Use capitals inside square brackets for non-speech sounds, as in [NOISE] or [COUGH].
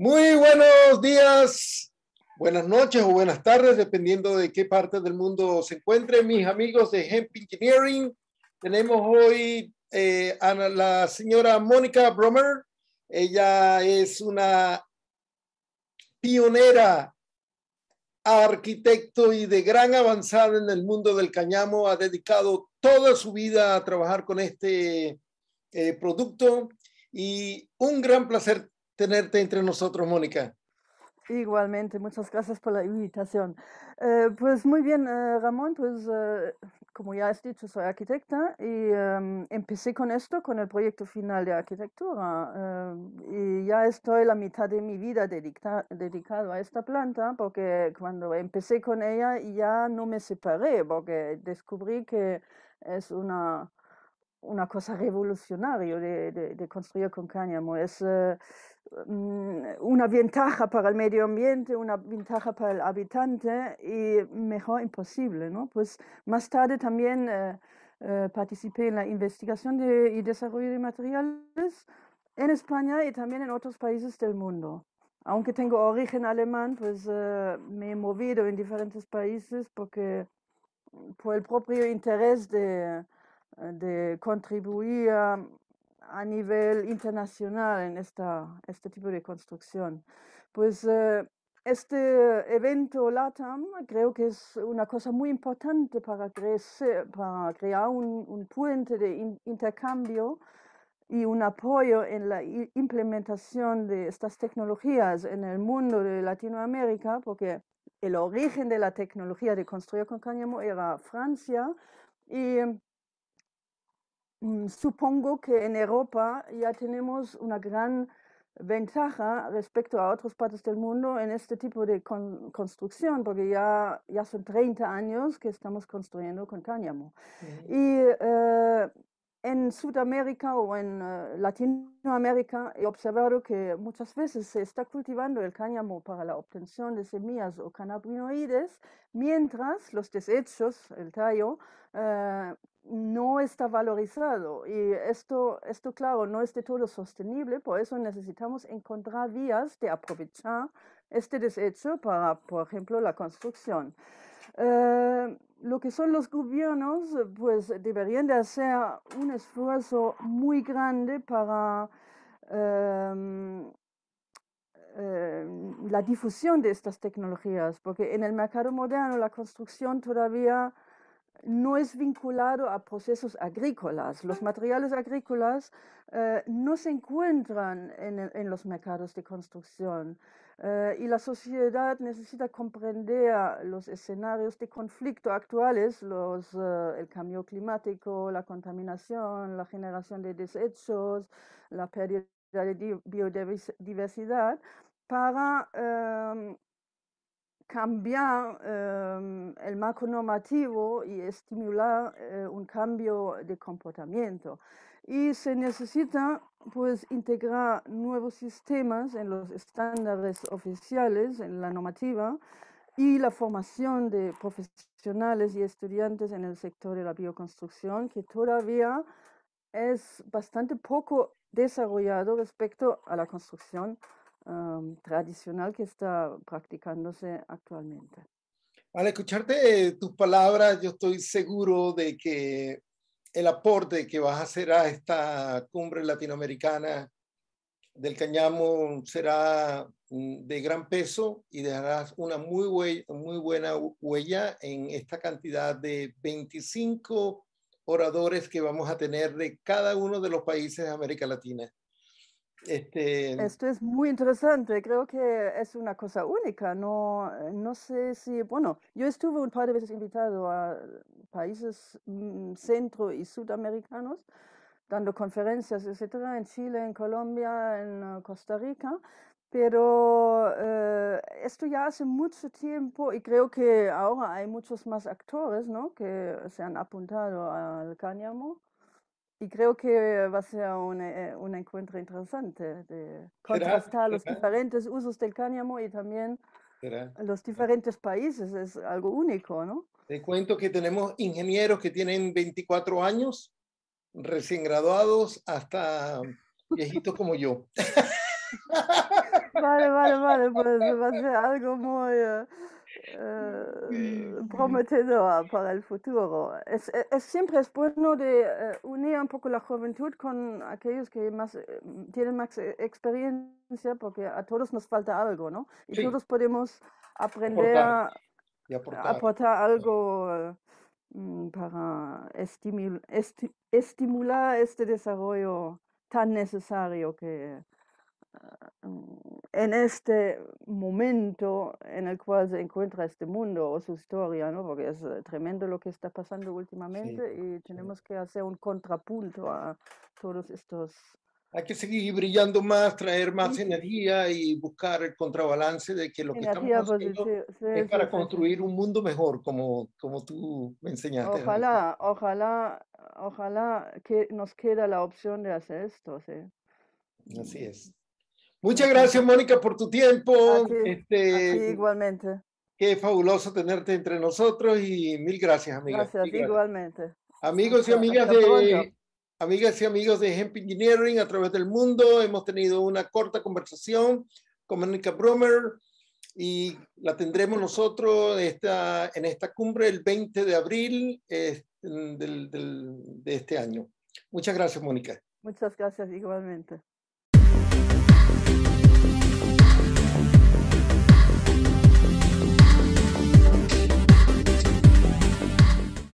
Muy buenos días, buenas noches o buenas tardes, dependiendo de qué parte del mundo se encuentre. Mis amigos de Hemp Engineering, tenemos hoy eh, a la señora Mónica Bromer. Ella es una pionera arquitecto y de gran avanzada en el mundo del cañamo. Ha dedicado toda su vida a trabajar con este eh, producto y un gran placer tenerte entre nosotros, Mónica. Igualmente, muchas gracias por la invitación. Eh, pues muy bien, eh, Ramón, pues eh, como ya has dicho, soy arquitecta y em, empecé con esto, con el proyecto final de arquitectura. y ya estoy la mitad de mi vida dedicada dedicado a esta planta porque cuando empecé con ella ya no me separé porque descubrí que es una una cosa revolucionaria de, construir con cáñamo. Es eh, mm, una ventaja para el medio ambiente, una ventaja para el habitante y mejor imposible. ¿no? Pues más tarde también eh, eh, participé en la investigación y desarrollo de materiales en España y también en otros países del mundo. Aunque tengo origen alemán, pues me he movido en diferentes países porque mm, por el propio interés de eh, de contribuir a nivel internacional en esta, este tipo de construcción. Pues eh, este evento LATAM creo que es una cosa muy importante para, crecer, para crear un, puente de intercambio y un apoyo en la implementación de estas tecnologías en el mundo de Latinoamérica, porque el origen de la tecnología de construir con cáñamo era Francia y Mm, supongo que en Europa ya tenemos una gran ventaja respecto a otras partes del mundo en este tipo de construcción, porque ya, ya son 30 años que estamos construyendo con cáñamo. Y eh, en Sudamérica o en eh, Latinoamérica he observado que muchas veces se está cultivando el cáñamo para la obtención de semillas o cannabinoides, mientras los desechos, el tallo, eh, no está valorizado. Y esto, esto, claro, no es de todo sostenible, por eso necesitamos encontrar vías de aprovechar este desecho para, por ejemplo, la construcción. Eh, lo que son los gobiernos, pues deberían de hacer un esfuerzo muy grande para em, em, la difusión de estas tecnologías, porque en el mercado moderno la construcción todavía no es vinculado a procesos agrícolas. Los materiales agrícolas eh, no se encuentran en los mercados de construcción. Eh, y la sociedad necesita comprender ah, los escenarios de conflicto actuales, eh, el cambio climático, la contaminación, la generación de desechos, la pérdida de biodiversidad, para em, cambiar em, el marco normativo y estimular eh, un cambio de comportamiento y se necesita pues integrar nuevos sistemas en los estándares oficiales, en la normativa y la formación de profesionales y estudiantes en el sector de la bioconstrucción, que todavía es bastante poco desarrollado respecto a la construcción um, tradicional que está practicándose actualmente. Al escucharte eh, tus palabras, yo estoy seguro de que el aporte que vas a hacer a esta cumbre latinoamericana del Cañamo será mm, de gran peso y dejarás una muy, buena huella en esta cantidad de 25 oradores que vamos a tener de cada uno de los países de América Latina. Este, esto es muy interesante, creo que es una cosa única, eh, no, sé si, bueno, yo estuve un par de veces invitado a países mm, centro y sudamericanos dando conferencias, etcétera, en Chile, en Colombia, en ah, Costa Rica, pero eh, esto ya hace mucho tiempo y creo que ahora hay muchos más actores que se han apuntado al cáñamo y creo que va a ser un, eh, un encuentro interesante de contrastar los diferentes usos del cáñamo y también los diferentes países. Es algo único, ¿no? Te cuento que tenemos ingenieros que tienen 24 años, recién graduados, hasta viejitos como yo. [LAUGHS] Vale, vale, vale, pues va a ser algo muy... Eh, eh, eh, prometido para el futuro. E, es, siempre es bueno de eh, unir un poco la juventud con aquellos que más tienen más experiencia, porque a todos nos falta algo, ¿no? Y todos podemos aprender a aportar algo mm, para estimular este desarrollo tan necesario que en este momento en el cual se encuentra este mundo o su historia, ¿no? porque es eh, tremendo lo que está pasando últimamente y tenemos que hacer un contrapunto a todos estos... Hay que seguir brillando más, traer más energía y buscar el contrabalance de que lo que estamos pues, haciendo es para construir un mundo mejor, como, como tú me enseñaste. Ojalá, ojalá, ojalá que nos queda la opción de hacer esto, sí. Así es. Muchas gracias, Mónica, por tu tiempo. Este, igualmente. Qué fabuloso tenerte entre nosotros y mil gracias, amiga. Gracias, igualmente. Amigos y amigas de amigas y amigos de Hemp Engineering a través del mundo, hemos tenido una corta conversación con Mónica Brummer y la tendremos nosotros en esta cumbre el 20 de abril de este año. Muchas gracias, Mónica. Muchas gracias igualmente.